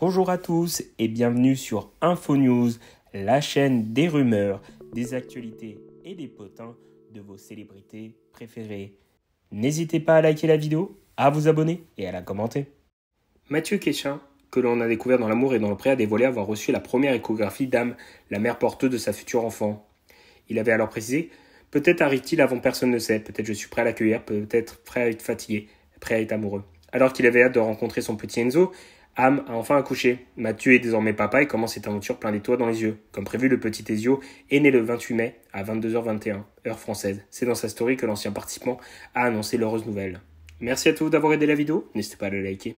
Bonjour à tous et bienvenue sur InfoNews, la chaîne des rumeurs, des actualités et des potins de vos célébrités préférées. N'hésitez pas à liker la vidéo, à vous abonner et à la commenter. Mathieu Quéchin, que l'on a découvert dans l'amour et dans le prêt a dévoilé avoir reçu la première échographie d'âme, la mère porteuse de sa future enfant. Il avait alors précisé Peut-être arrive-t-il avant personne ne sait, peut-être je suis prêt à l'accueillir, peut-être prêt à être fatigué, prêt à être amoureux. Alors qu'il avait hâte de rencontrer son petit Enzo, Ham a enfin accouché. Mathieu est désormais papa et commence cette aventure plein d'étoiles dans les yeux. Comme prévu, le petit Ezio est né le 28 mai à 22h21, heure française. C'est dans sa story que l'ancien participant a annoncé l'heureuse nouvelle. Merci à tous d'avoir aidé la vidéo. N'hésitez pas à la liker.